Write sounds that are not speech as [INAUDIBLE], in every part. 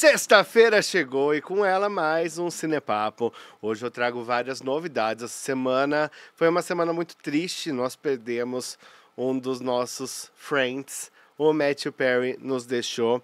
Sexta-feira chegou e com ela mais um Cinepapo. Hoje eu trago várias novidades. Essa semana foi uma semana muito triste. Nós perdemos um dos nossos friends. O Matthew Perry nos deixou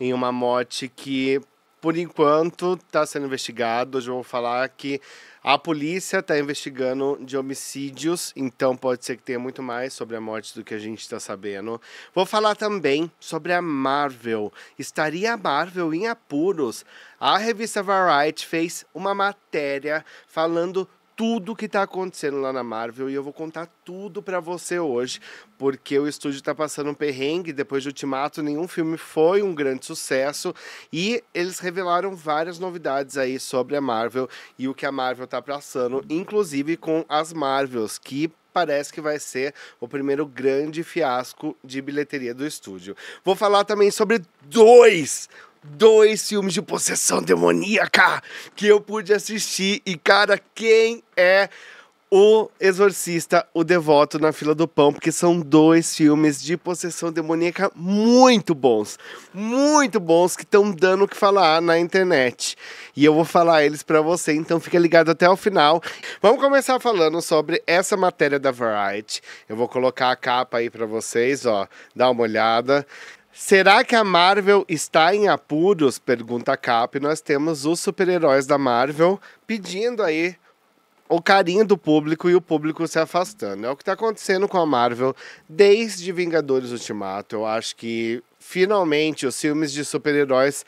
em uma morte que por enquanto, está sendo investigado. Hoje eu vou falar que a polícia está investigando de homicídios, então pode ser que tenha muito mais sobre a morte do que a gente está sabendo. Vou falar também sobre a Marvel. Estaria a Marvel em apuros? A revista Variety fez uma matéria falando tudo que tá acontecendo lá na Marvel e eu vou contar tudo para você hoje, porque o estúdio tá passando um perrengue depois de Ultimato, nenhum filme foi um grande sucesso e eles revelaram várias novidades aí sobre a Marvel e o que a Marvel tá passando, inclusive com as Marvels que parece que vai ser o primeiro grande fiasco de bilheteria do estúdio. Vou falar também sobre dois dois filmes de possessão demoníaca que eu pude assistir. E, cara, quem é o Exorcista, o Devoto na Fila do Pão, porque são dois filmes de possessão demoníaca muito bons. Muito bons que estão dando o que falar na internet. E eu vou falar eles para você, então fica ligado até o final. Vamos começar falando sobre essa matéria da Variety. Eu vou colocar a capa aí para vocês, ó, dá uma olhada. Será que a Marvel está em apuros? Pergunta a Cap. Nós temos os super-heróis da Marvel pedindo aí o carinho do público e o público se afastando. É o que está acontecendo com a Marvel desde Vingadores Ultimato. Eu acho que finalmente os filmes de super-heróis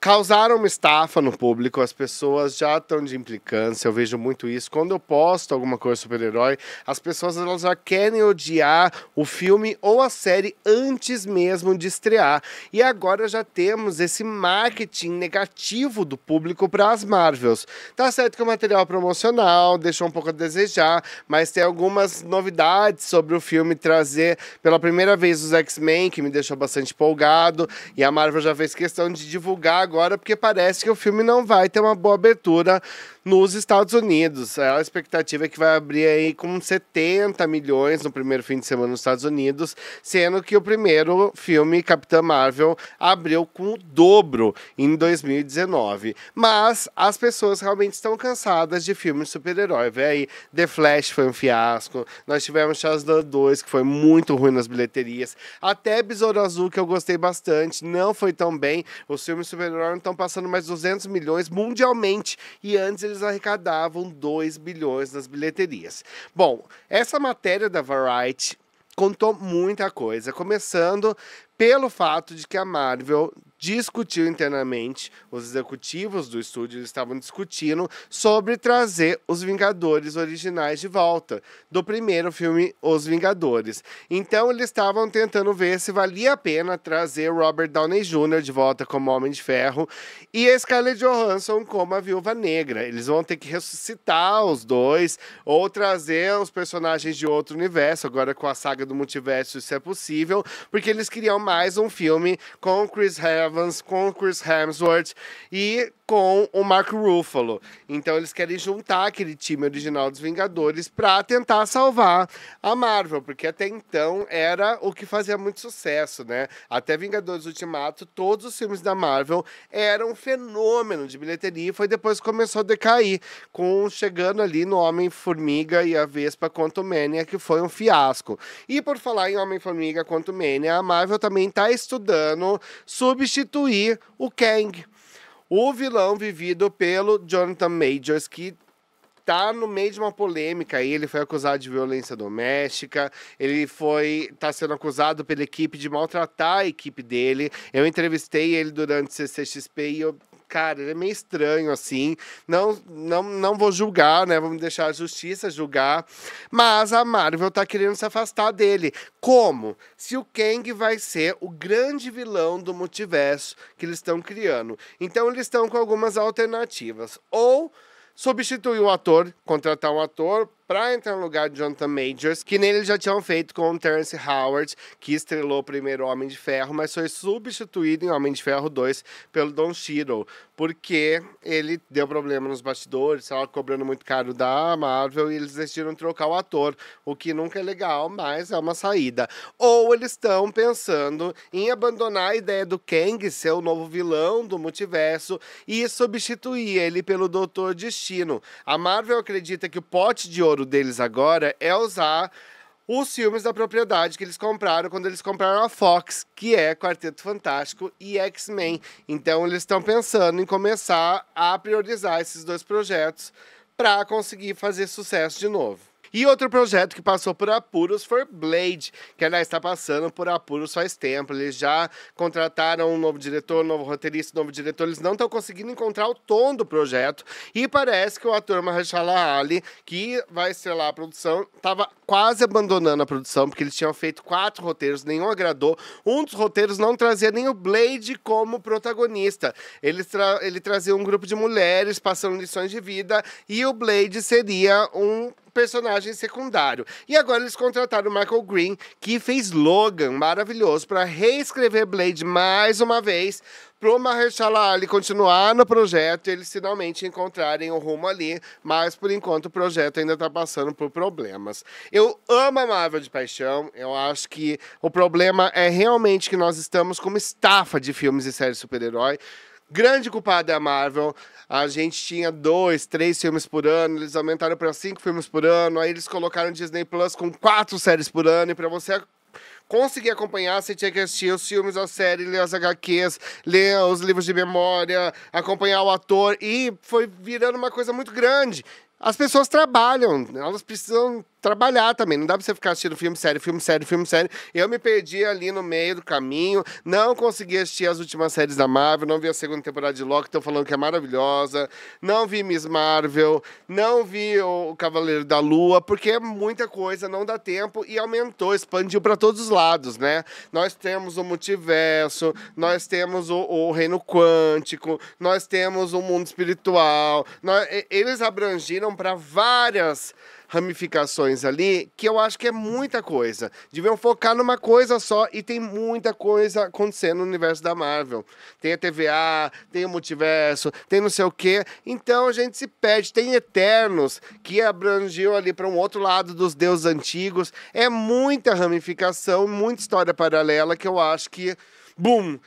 causaram uma estafa no público, as pessoas já estão de implicância, eu vejo muito isso. Quando eu posto alguma coisa super-herói, as pessoas elas já querem odiar o filme ou a série antes mesmo de estrear. E agora já temos esse marketing negativo do público para as Marvels. Tá certo que o material promocional deixou um pouco a desejar, mas tem algumas novidades sobre o filme trazer pela primeira vez os X-Men, que me deixou bastante empolgado, e a Marvel já fez questão de divulgar agora, porque parece que o filme não vai ter uma boa abertura nos Estados Unidos. É a expectativa é que vai abrir aí com 70 milhões no primeiro fim de semana nos Estados Unidos, sendo que o primeiro filme, Capitã Marvel, abriu com o dobro em 2019. Mas as pessoas realmente estão cansadas de filmes de super-herói. Vê aí, The Flash foi um fiasco, nós tivemos Shazam 2, que foi muito ruim nas bilheterias, até Besouro Azul, que eu gostei bastante, não foi tão bem. Os filmes super-herói estão passando mais 200 milhões mundialmente, e antes eles arrecadavam 2 bilhões nas bilheterias. Bom, essa matéria da Variety contou muita coisa, começando pelo fato de que a Marvel discutiu internamente, os executivos do estúdio estavam discutindo sobre trazer os Vingadores originais de volta, do primeiro filme Os Vingadores. Então eles estavam tentando ver se valia a pena trazer Robert Downey Jr. de volta como Homem de Ferro e a Scarlett Johansson como a Viúva Negra. Eles vão ter que ressuscitar os dois ou trazer os personagens de outro universo, agora com a saga do multiverso isso é possível, porque eles queriam mais um filme com Chris Hemsworth Evans, com o Chris Hemsworth. E com o Mark Ruffalo. Então eles querem juntar aquele time original dos Vingadores para tentar salvar a Marvel, porque até então era o que fazia muito sucesso, né? Até Vingadores Ultimato, todos os filmes da Marvel eram um fenômeno de bilheteria e foi depois que começou a decair, com chegando ali no Homem-Formiga e a Vespa Mania, que foi um fiasco. E por falar em Homem-Formiga Mania, a Marvel também está estudando substituir o Kang o vilão vivido pelo Jonathan Majors, que tá no meio de uma polêmica aí, ele foi acusado de violência doméstica, ele foi tá sendo acusado pela equipe de maltratar a equipe dele. Eu entrevistei ele durante CCXP e eu cara, ele é meio estranho, assim. Não, não, não vou julgar, né? Vamos deixar a justiça julgar. Mas a Marvel tá querendo se afastar dele. Como? Se o Kang vai ser o grande vilão do multiverso que eles estão criando. Então eles estão com algumas alternativas. Ou substituir o ator, contratar um ator para entrar no lugar de Jonathan Majors, que nele já tinham feito com o Terence Howard, que estrelou primeiro Homem de Ferro, mas foi substituído em Homem de Ferro 2 pelo Don Cheadle, porque ele deu problema nos bastidores, estava cobrando muito caro da Marvel e eles decidiram trocar o ator, o que nunca é legal, mas é uma saída. Ou eles estão pensando em abandonar a ideia do Kang ser o novo vilão do multiverso e substituir ele pelo Doutor Destino. A Marvel acredita que o pote de ouro futuro deles agora é usar os filmes da propriedade que eles compraram quando eles compraram a Fox, que é Quarteto Fantástico e X-Men. Então eles estão pensando em começar a priorizar esses dois projetos para conseguir fazer sucesso de novo. E outro projeto que passou por apuros foi Blade, que ela está passando por apuros faz tempo. Eles já contrataram um novo diretor, um novo roteirista, um novo diretor. Eles não estão conseguindo encontrar o tom do projeto. E parece que o ator Mahershala Ali, que vai estrelar a produção, estava quase abandonando a produção, porque eles tinham feito quatro roteiros, nenhum agradou. Um dos roteiros não trazia nem o Blade como protagonista. Ele, tra ele trazia um grupo de mulheres passando lições de vida e o Blade seria um personagem secundário. E agora eles contrataram o Michael Green, que fez Logan, maravilhoso, para reescrever Blade mais uma vez, pro Mahershala Ali continuar no projeto e eles finalmente encontrarem o rumo ali, mas por enquanto o projeto ainda está passando por problemas. Eu amo a Marvel de paixão, eu acho que o problema é realmente que nós estamos com uma estafa de filmes e séries super-herói. Grande culpada é a Marvel. A gente tinha dois, três filmes por ano, eles aumentaram para cinco filmes por ano, aí eles colocaram Disney Plus com quatro séries por ano, e para você conseguir acompanhar, você tinha que assistir os filmes, a série, ler as HQs, ler os livros de memória, acompanhar o ator, e foi virando uma coisa muito grande. As pessoas trabalham, elas precisam trabalhar também. Não dá pra você ficar assistindo filme sério, filme sério, filme sério. Eu me perdi ali no meio do caminho, não consegui assistir as últimas séries da Marvel, não vi a segunda temporada de Loki, estão falando que é maravilhosa. Não vi Miss Marvel, não vi o Cavaleiro da Lua, porque é muita coisa, não dá tempo e aumentou, expandiu para todos os lados, né? Nós temos o multiverso, nós temos o, o reino quântico, nós temos o mundo espiritual. Nós, eles abrangiram para várias ramificações ali que eu acho que é muita coisa. Deviam focar numa coisa só e tem muita coisa acontecendo no universo da Marvel. Tem a TVA, tem o multiverso, tem não sei o quê. Então a gente se perde. Tem Eternos que abrangiu ali para um outro lado dos deuses antigos. É muita ramificação, muita história paralela que eu acho que. Boom!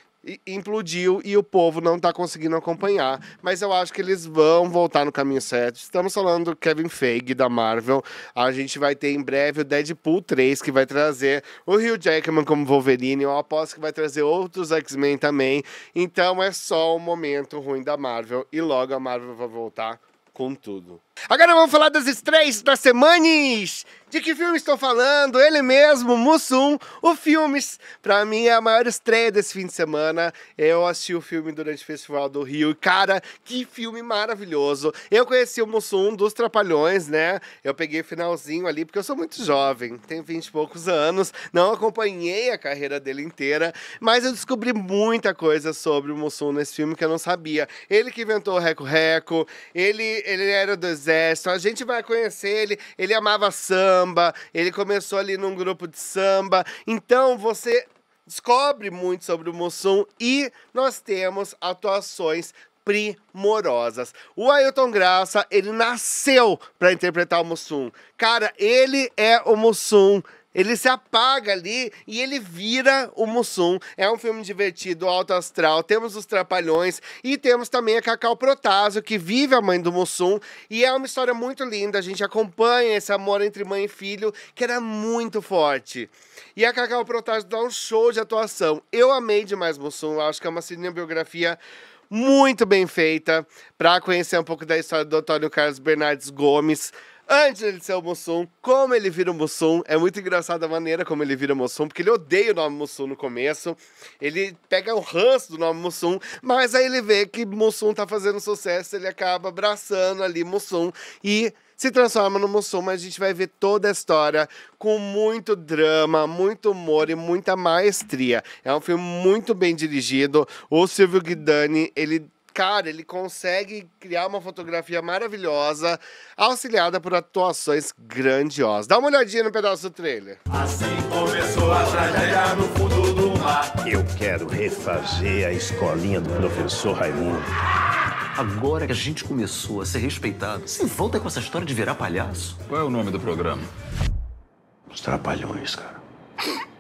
implodiu e o povo não está conseguindo acompanhar. Mas eu acho que eles vão voltar no caminho certo. Estamos falando do Kevin Feige, da Marvel. A gente vai ter em breve o Deadpool 3, que vai trazer o Hugh Jackman como Wolverine. Eu aposto que vai trazer outros X-Men também. Então é só um momento ruim da Marvel. E logo a Marvel vai voltar com tudo. Agora vamos falar das estreias das semanas. De que filme estou falando? Ele mesmo, Mussum, o Filmes. Pra mim é a maior estreia desse fim de semana. Eu assisti o filme durante o Festival do Rio e, cara, que filme maravilhoso. Eu conheci o Mussum dos Trapalhões, né? Eu peguei o finalzinho ali, porque eu sou muito jovem, tenho vinte e poucos anos, não acompanhei a carreira dele inteira, mas eu descobri muita coisa sobre o Mussum nesse filme que eu não sabia. Ele que inventou o Reco Reco, ele, ele era dos exército, a gente vai conhecer ele. Ele amava samba, ele começou ali num grupo de samba. Então você descobre muito sobre o Mussum e nós temos atuações primorosas. O Ailton Graça, ele nasceu para interpretar o Mussum. Cara, ele é o Mussum ele se apaga ali e ele vira o Mussum. É um filme divertido, alto astral. Temos os Trapalhões e temos também a Cacau Protásio, que vive a mãe do Mussum. E é uma história muito linda. A gente acompanha esse amor entre mãe e filho, que era muito forte. E a Cacau Protásio dá um show de atuação. Eu amei demais Mussum. acho que é uma cinebiografia muito bem feita para conhecer um pouco da história do Antônio Carlos Bernardes Gomes antes de ser o Mussum, como ele vira o Mussum. É muito engraçada a maneira como ele vira o Mussum, porque ele odeia o nome Mussum no começo. Ele pega o ranço do nome Mussum, mas aí ele vê que Mussum tá fazendo sucesso, ele acaba abraçando ali Mussum e se transforma no Mussum, mas a gente vai ver toda a história com muito drama, muito humor e muita maestria. É um filme muito bem dirigido. O Silvio Guidani, ele cara, ele consegue criar uma fotografia maravilhosa, auxiliada por atuações grandiosas. Dá uma olhadinha no pedaço do trailer. Assim começou a tragédia no fundo do mar. Eu quero refazer a escolinha do professor Raimundo. Agora que a gente começou a ser respeitado, sem volta com essa história de virar palhaço. Qual é o nome do programa? Os Trapalhões, cara. [LAUGHS]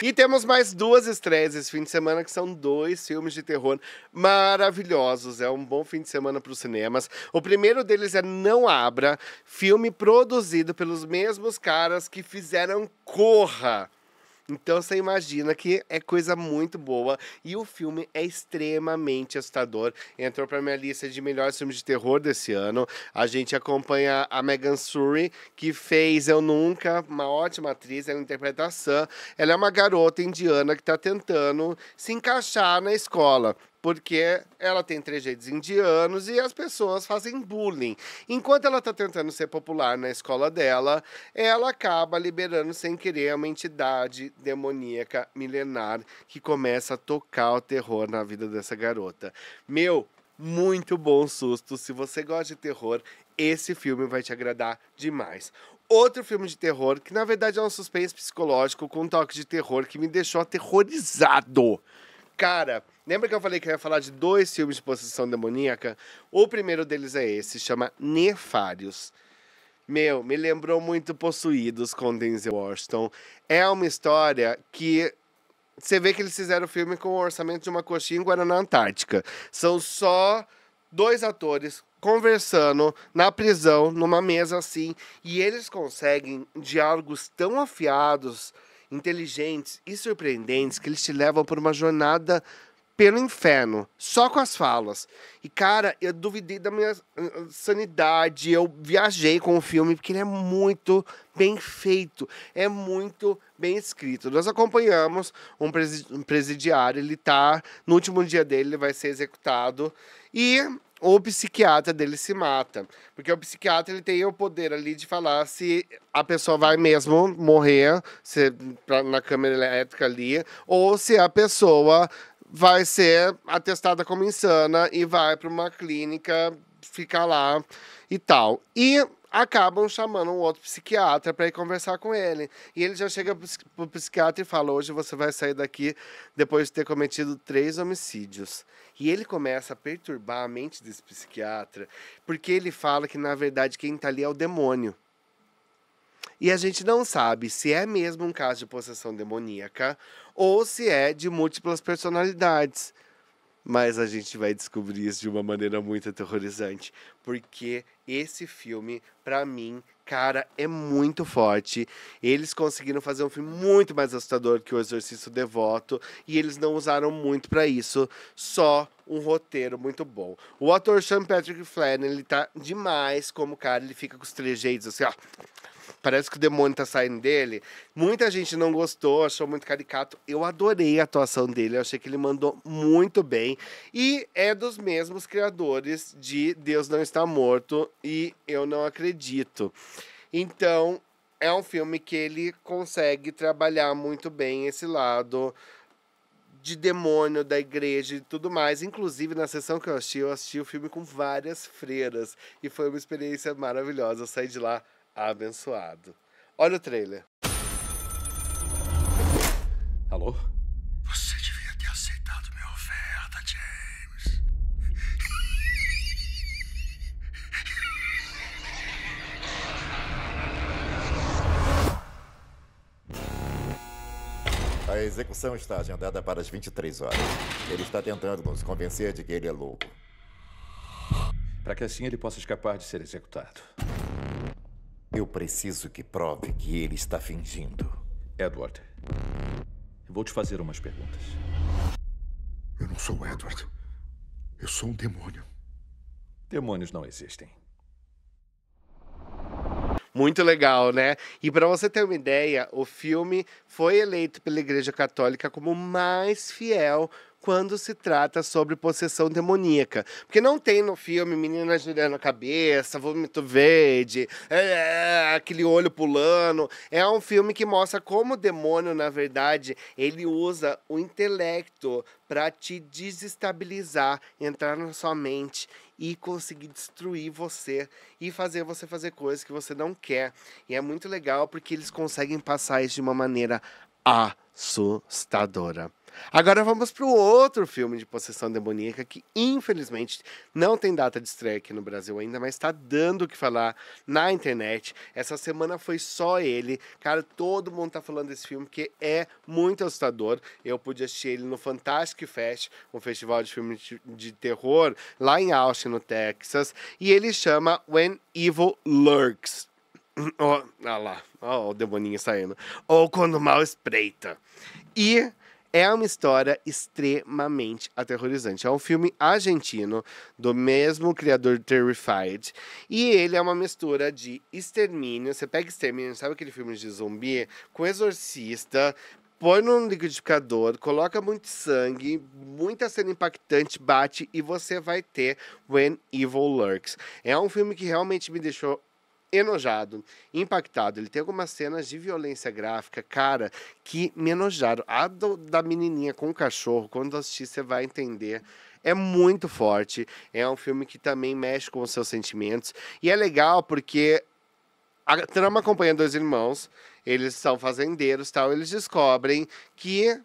E temos mais duas estreias esse fim de semana, que são dois filmes de terror maravilhosos. É um bom fim de semana para os cinemas. O primeiro deles é Não Abra, filme produzido pelos mesmos caras que fizeram Corra. Então você imagina que é coisa muito boa e o filme é extremamente assustador. Entrou para minha lista de melhores filmes de terror desse ano. A gente acompanha a Megan Suri, que fez Eu Nunca, uma ótima atriz, ela é interpreta a Sam. Ela é uma garota indiana que está tentando se encaixar na escola porque ela tem trejeitos indianos e as pessoas fazem bullying. Enquanto ela está tentando ser popular na escola dela, ela acaba liberando sem querer uma entidade demoníaca milenar que começa a tocar o terror na vida dessa garota. Meu, muito bom susto. Se você gosta de terror, esse filme vai te agradar demais outro filme de terror, que na verdade é um suspense psicológico com um toque de terror que me deixou aterrorizado. Cara, Lembra que eu falei que eu ia falar de dois filmes de possessão demoníaca? O primeiro deles é esse, chama Nefários. Meu, me lembrou muito Possuídos com Denzel Washington. É uma história que você vê que eles fizeram o filme com o orçamento de uma coxinha em Guaraná Antártica. São só dois atores conversando na prisão, numa mesa assim, e eles conseguem diálogos tão afiados, inteligentes e surpreendentes que eles te levam por uma jornada pelo inferno, só com as falas. E, cara, eu duvidei da minha ah, ah, sanidade, eu viajei com o filme, porque ele é muito bem feito, é muito bem escrito. Nós acompanhamos um presidiário, ele tá, no último dia dele, ele vai ser executado, e o psiquiatra dele se mata. Porque o psiquiatra ele tem o poder ali de falar se a pessoa vai mesmo morrer se, pra, na câmera elétrica ali, ou se a pessoa vai ser atestada como insana e vai para uma clínica ficar lá e tal. E acabam chamando um outro psiquiatra para ir conversar com ele. E ele já chega pro psiquiatra e fala: "Hoje você vai sair daqui depois de ter cometido três homicídios". E ele começa a perturbar a mente desse psiquiatra, porque ele fala que na verdade quem está ali é o demônio. E a gente não sabe se é mesmo um caso de possessão demoníaca ou se é de múltiplas personalidades. Mas a gente vai descobrir isso de uma maneira muito aterrorizante, porque esse filme, para mim, cara, é muito forte. Eles conseguiram fazer um filme muito mais assustador que O Exorcício Devoto, e eles não usaram muito para isso, só um roteiro muito bom. O ator Sean Patrick Flanagan, ele tá demais como cara, ele fica com os trejeitos assim, ó parece que o demônio tá saindo dele. Muita gente não gostou, achou muito caricato. Eu adorei a atuação dele, eu achei que ele mandou muito bem. E é dos mesmos criadores de Deus Não Está Morto e Eu Não Acredito. Então, é um filme que ele consegue trabalhar muito bem esse lado de demônio da igreja e tudo mais. Inclusive, na sessão que eu assisti, eu assisti o filme com várias freiras. E foi uma experiência maravilhosa. Eu saí de lá abençoado. Olha o trailer. Alô? Você devia ter aceitado minha oferta, James. A execução está agendada para as 23 horas. Ele está tentando nos convencer de que ele é louco. Para que assim ele possa escapar de ser executado. Eu preciso que prove que ele está fingindo. Edward, vou te fazer umas perguntas. Eu não sou o Edward. Eu sou um demônio. Demônios não existem. Muito legal, né? E para você ter uma ideia, o filme foi eleito pela Igreja Católica como o mais fiel quando se trata sobre possessão demoníaca. Porque não tem no filme menina girando a cabeça, vômito verde, é, é aquele olho pulando. É um filme que mostra como o demônio, na verdade, ele usa o intelecto para te desestabilizar, entrar na sua mente e conseguir destruir você e fazer você fazer coisas que você não quer. E é muito legal porque eles conseguem passar isso de uma maneira assustadora. Agora vamos para o outro filme de possessão demoníaca que, infelizmente, não tem data de estreia aqui no Brasil ainda, mas está dando o que falar na internet. Essa semana foi só ele. Cara, todo mundo está falando desse filme que é muito assustador. Eu pude assistir ele no Fantastic Fest, um festival de filmes de terror lá em Austin, no Texas, e ele chama When Evil Lurks Ó, lá, ó o demoninho saindo. Ou quando mal espreita. E é uma história extremamente aterrorizante. É um filme argentino do mesmo criador Terrified. E ele é uma mistura de extermínio. Você pega extermínio, sabe aquele filme de zumbi? Com exorcista, põe num liquidificador, coloca muito sangue, muita cena impactante, bate e você vai ter When Evil Lurks. É um filme que realmente me deixou enojado, impactado. Ele tem algumas cenas de violência gráfica, cara, que me enojaram. A do, da menininha com o cachorro, quando assistir, você vai entender. É muito forte. É um filme que também mexe com os seus sentimentos. E é legal porque a trama acompanha dois irmãos. Eles são fazendeiros tal. Eles descobrem que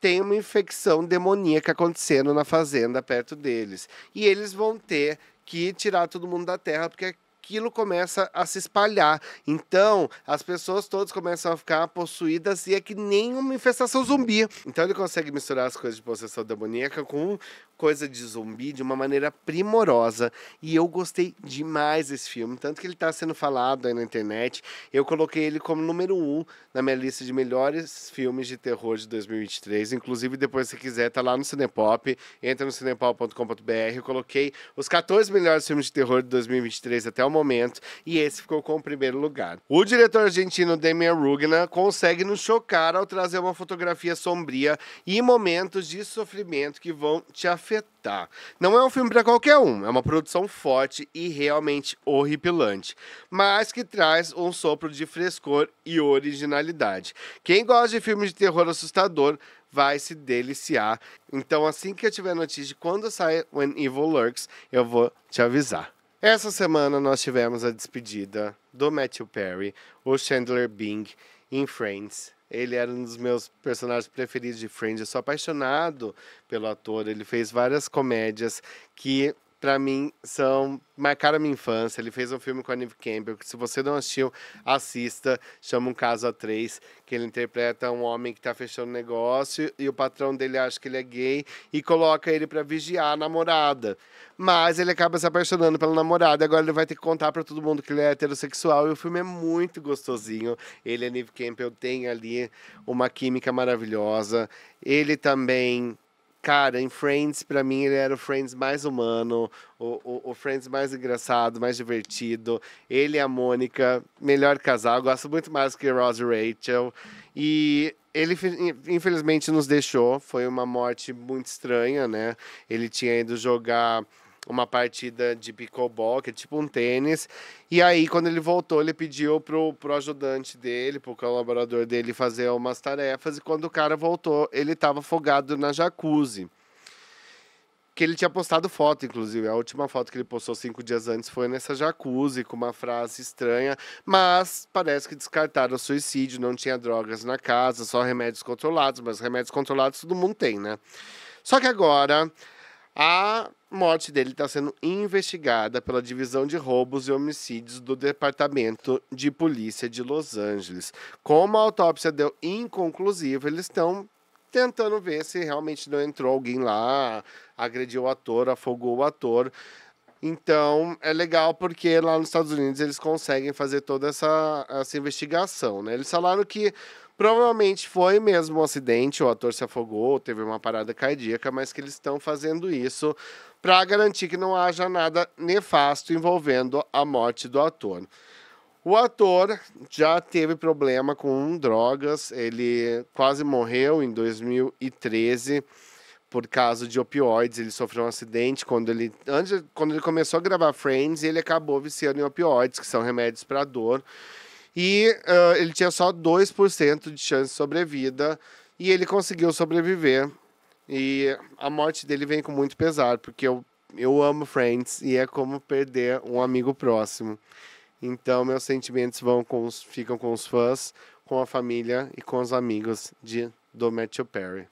tem uma infecção demoníaca acontecendo na fazenda perto deles. E eles vão ter que tirar todo mundo da terra, porque aquilo começa a se espalhar. Então, as pessoas todas começam a ficar possuídas e é que nem uma infestação zumbi. Então, ele consegue misturar as coisas de possessão demoníaca com coisa de zumbi de uma maneira primorosa. E eu gostei demais desse filme, tanto que ele está sendo falado aí na internet. Eu coloquei ele como número um na minha lista de melhores filmes de terror de 2023. Inclusive, depois, se quiser, tá lá no Cinepop. Entra no cinepop.com.br. Eu coloquei os 14 melhores filmes de terror de 2023 até o momento. E esse ficou com o primeiro lugar. O diretor argentino Damian Rugna consegue nos chocar ao trazer uma fotografia sombria e momentos de sofrimento que vão te afetar afetar. Não é um filme para qualquer um, é uma produção forte e realmente horripilante, mas que traz um sopro de frescor e originalidade. Quem gosta de filmes de terror assustador vai se deliciar. Então, assim que eu tiver notícia de quando sai When Evil Lurks, eu vou te avisar. Essa semana nós tivemos a despedida do Matthew Perry, o Chandler Bing em Friends ele era um dos meus personagens preferidos de Friends. Eu sou apaixonado pelo ator. Ele fez várias comédias que para mim, são marcaram minha infância. Ele fez um filme com a Neve Campbell, que se você não assistiu, assista. Chama Um Caso a Três, que ele interpreta um homem que está fechando negócio e o patrão dele acha que ele é gay e coloca ele para vigiar a namorada. Mas ele acaba se apaixonando pela namorada. Agora ele vai ter que contar para todo mundo que ele é heterossexual. E o filme é muito gostosinho. Ele e a Neve Campbell têm ali uma química maravilhosa. Ele também Cara, em Friends, para mim, ele era o Friends mais humano, o, o, o, Friends mais engraçado, mais divertido. Ele e a Mônica, melhor casal. Eu gosto muito mais que Ross e Rachel. E ele, infelizmente, nos deixou. Foi uma morte muito estranha, né? Ele tinha ido jogar uma partida de pickleball, que é tipo um tênis. E aí, quando ele voltou, ele pediu pro, pro ajudante dele, pro colaborador dele, fazer umas tarefas. E quando o cara voltou, ele tava afogado na jacuzzi. Que ele tinha postado foto, inclusive. A última foto que ele postou cinco dias antes foi nessa jacuzzi, com uma frase estranha. Mas parece que descartaram o suicídio, não tinha drogas na casa, só remédios controlados. Mas remédios controlados todo mundo tem, né? Só que agora a morte dele está sendo investigada pela Divisão de Roubos e Homicídios do Departamento de Polícia de Los Angeles. Como a autópsia deu inconclusiva, eles estão tentando ver se realmente não entrou alguém lá, agrediu o ator, afogou o ator. Então, é legal porque lá nos Estados Unidos eles conseguem fazer toda essa, essa investigação, né? Eles falaram que Provavelmente foi mesmo um acidente, o ator se afogou, teve uma parada cardíaca, mas que eles estão fazendo isso para garantir que não haja nada nefasto envolvendo a morte do ator. O ator já teve problema com drogas, ele quase morreu em 2013 por causa de opioides. Ele sofreu um acidente quando ele, antes, quando ele começou a gravar Friends, ele acabou viciando em opioides, que são remédios para dor. E uh, ele tinha só 2% de chance de sobrevida. E ele conseguiu sobreviver. E a morte dele vem com muito pesar, porque eu, eu amo Friends e é como perder um amigo próximo. Então, meus sentimentos vão com os, ficam com os fãs, com a família e com os amigos de do Matthew Perry.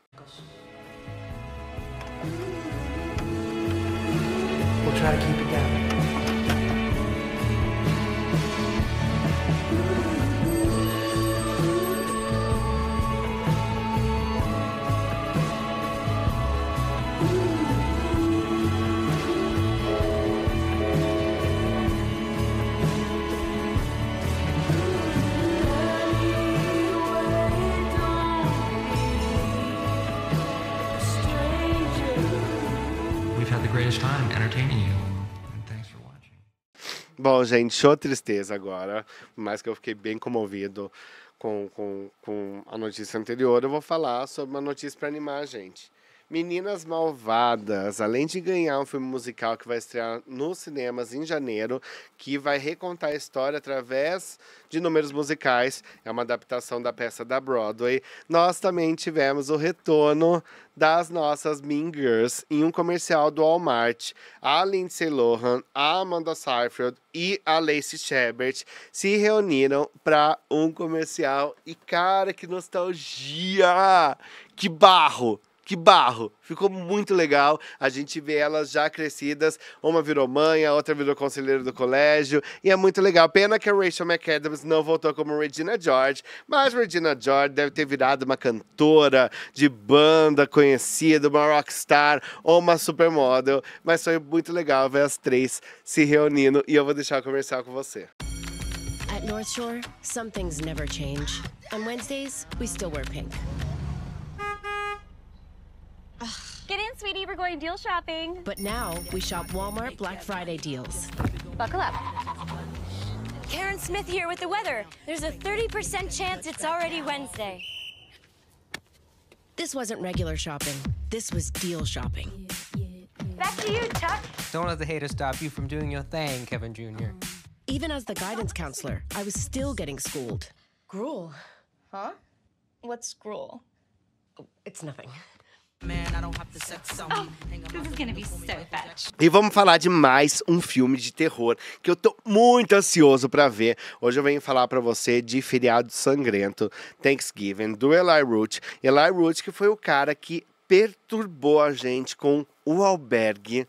We'll much time entertaining you. Bom, gente, show tristeza agora, mas que eu fiquei bem comovido com, com, com a notícia anterior, eu vou falar sobre uma notícia para animar a gente. Meninas Malvadas, além de ganhar um filme musical que vai estrear nos cinemas em janeiro, que vai recontar a história através de números musicais, é uma adaptação da peça da Broadway. Nós também tivemos o retorno das nossas Mean Girls em um comercial do Walmart. A Lindsay Lohan, a Amanda Seyfried e a Lacey Shepard se reuniram para um comercial e cara que nostalgia, que barro! que barro! Ficou muito legal. A gente vê elas já crescidas. Uma virou mãe, a outra virou conselheira do colégio. E é muito legal. Pena que a Rachel McAdams não voltou como Regina George. Mas Regina George deve ter virado uma cantora de banda conhecida, uma rockstar ou uma supermodel. Mas foi muito legal ver as três se reunindo. E eu vou deixar conversar com você. At North Shore, some things never change. On Wednesdays, we still wear pink. Get in, sweetie. We're going deal shopping. But now we shop Walmart Black Friday deals. Buckle up. Karen Smith here with the weather. There's a 30% chance it's already Wednesday. This wasn't regular shopping. This was deal shopping. Back to you, Chuck. Don't let the haters stop you from doing your thing, Kevin Jr. Even as the guidance counselor, I was still getting schooled. Gruel. Huh? What's gruel? It's nothing. Oh, e vamos falar de mais um filme de terror que eu tô muito ansioso para ver. Hoje eu venho falar para você de Feriado Sangrento, Thanksgiving, do Eli Root. Eli Root que foi o cara que perturbou a gente com o albergue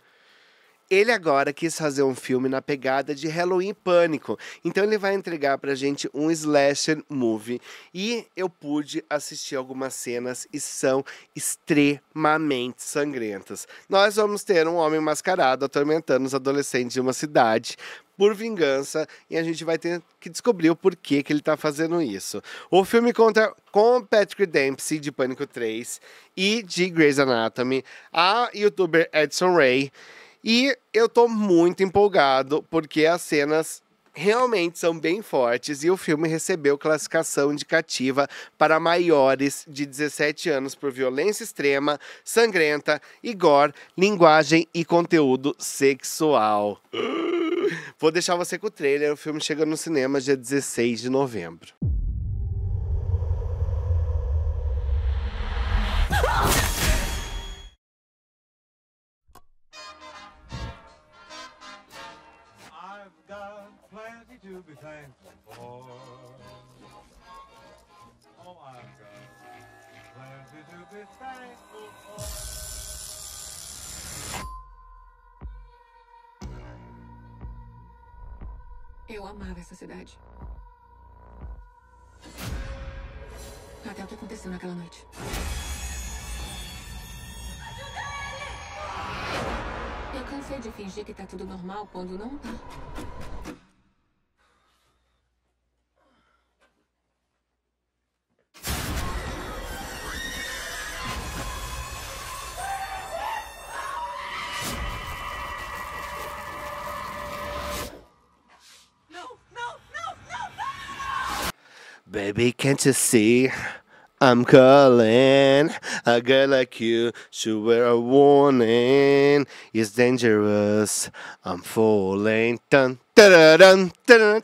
ele agora quis fazer um filme na pegada de Halloween Pânico. Então ele vai entregar pra gente um slasher movie. E eu pude assistir algumas cenas e são extremamente sangrentas. Nós vamos ter um homem mascarado atormentando os adolescentes de uma cidade por vingança e a gente vai ter que descobrir o porquê que ele tá fazendo isso. O filme conta com Patrick Dempsey de Pânico 3 e de Grey's Anatomy, a youtuber Edson Ray e eu tô muito empolgado, porque as cenas realmente são bem fortes e o filme recebeu classificação indicativa para maiores de 17 anos por violência extrema, sangrenta e gore, linguagem e conteúdo sexual. [GASPS] Vou deixar você com o trailer, o filme chega no cinema dia 16 de novembro. [LAUGHS] be thankful for. Oh my God, plenty to be thankful for. Eu amava essa cidade. Até o que aconteceu naquela noite. Ajuda ele! Eu cansei de fingir que tá tudo normal quando não tá. Baby, can't you see? I'm calling. A girl like you to wear a warning. It's dangerous. I'm falling. Dun, dun, dun, dun,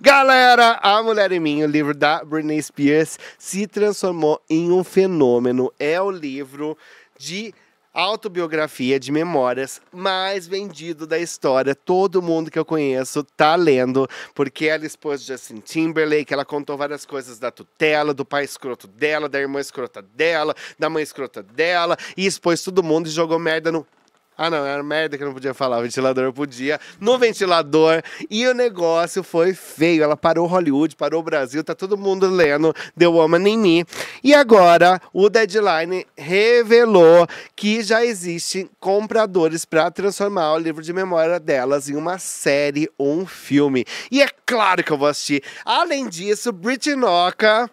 Galera, A Mulher em Mim, o livro da Britney Spears, se transformou em um fenômeno. É o livro de autobiografia de memórias mais vendido da história. Todo mundo que eu conheço tá lendo, porque ela expôs Justin Timberlake, ela contou várias coisas da tutela, do pai escroto dela, da irmã escrota dela, da mãe escrota dela, e expôs todo mundo e jogou merda no ah, não, era merda que eu não podia falar. O ventilador podia. No ventilador. E o negócio foi feio. Ela parou Hollywood, parou o Brasil. Tá todo mundo lendo The Woman in Me. E agora, o Deadline revelou que já existem compradores para transformar o livro de memória delas em uma série ou um filme. E é claro que eu vou assistir. Além disso, Noca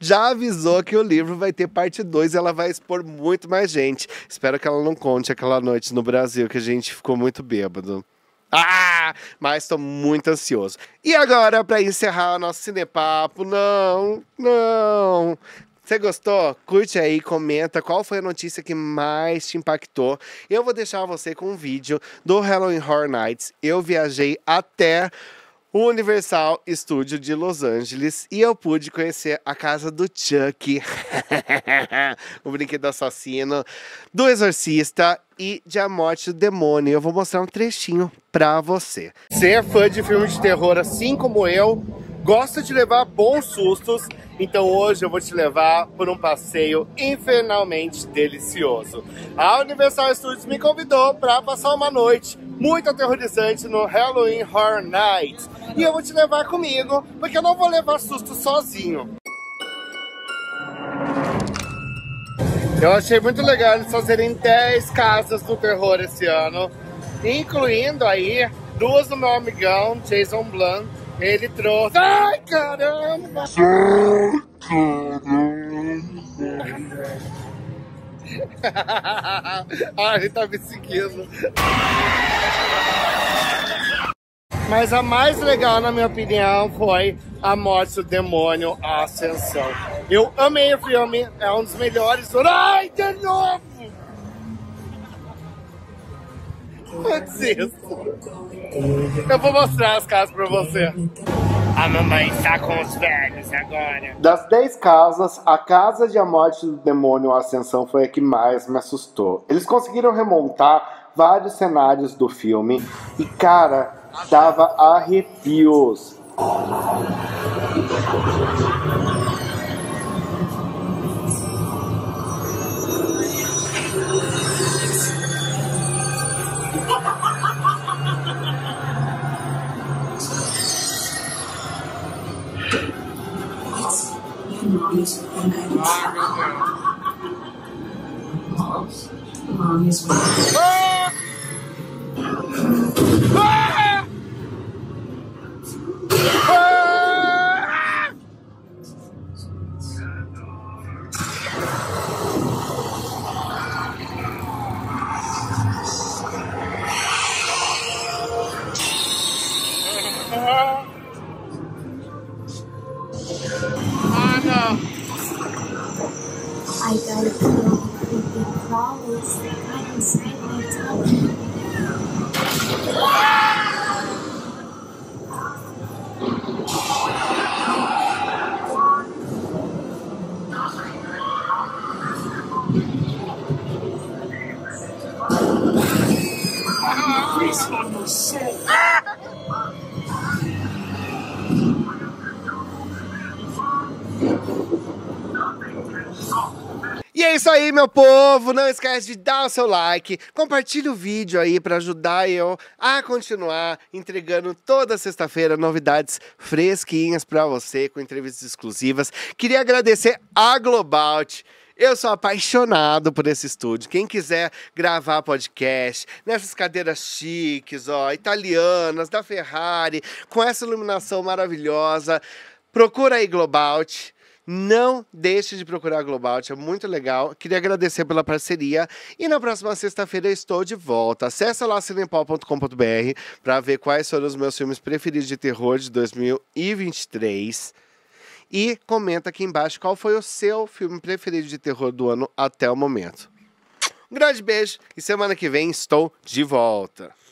já avisou que o livro vai ter parte 2 ela vai expor muito mais gente. Espero que ela não conte aquela noite no Brasil que a gente ficou muito bêbado. Ah! Mas estou muito ansioso. E agora, para encerrar o nosso cinepapo, não, não. Você gostou? Curte aí, comenta qual foi a notícia que mais te impactou. Eu vou deixar você com um vídeo do Halloween Horror Nights. Eu viajei até Universal Studio de Los Angeles e eu pude conhecer a casa do Chuck, [LAUGHS] o brinquedo assassino, do Exorcista e de A Morte do Demônio. Eu vou mostrar um trechinho pra você. Ser fã de filme de terror assim como eu gosta de levar bons sustos, então hoje eu vou te levar por um passeio infernalmente delicioso. A Universal Studios me convidou para passar uma noite muito aterrorizante no Halloween Horror Night. E eu vou te levar comigo, porque eu não vou levar susto sozinho. Eu achei muito legal eles fazerem 10 casas do terror esse ano, incluindo aí duas do meu amigão Jason Blunt ele trouxe. Ai, caramba! [LAUGHS] Ai, caramba! ah, ele tá me seguindo. Mas a mais legal, na minha opinião, foi a morte do demônio, a ascensão. Eu amei o filme, é um dos melhores. Ai, de novo! Eu vou mostrar as casas pra você. A mamãe está com os velhos agora. Das 10 casas, a casa de A Morte do Demônio Ascensão foi a que mais me assustou. Eles conseguiram remontar vários cenários do filme e, cara, dava arrepios. Oops. Mom is. é isso aí, meu povo. Não esquece de dar o seu like, compartilha o vídeo aí para ajudar eu a continuar entregando toda sexta-feira novidades fresquinhas para você com entrevistas exclusivas. Queria agradecer a Globalt. Eu sou apaixonado por esse estúdio. Quem quiser gravar podcast nessas cadeiras chiques, ó, italianas, da Ferrari, com essa iluminação maravilhosa, procura aí Globalt não deixe de procurar a Global, é muito legal. Queria agradecer pela parceria. E na próxima sexta-feira estou de volta. Acesse lá cinepau.com.br para ver quais foram os meus filmes preferidos de terror de 2023 e comenta aqui embaixo qual foi o seu filme preferido de terror do ano até o momento. Um grande beijo e semana que vem estou de volta.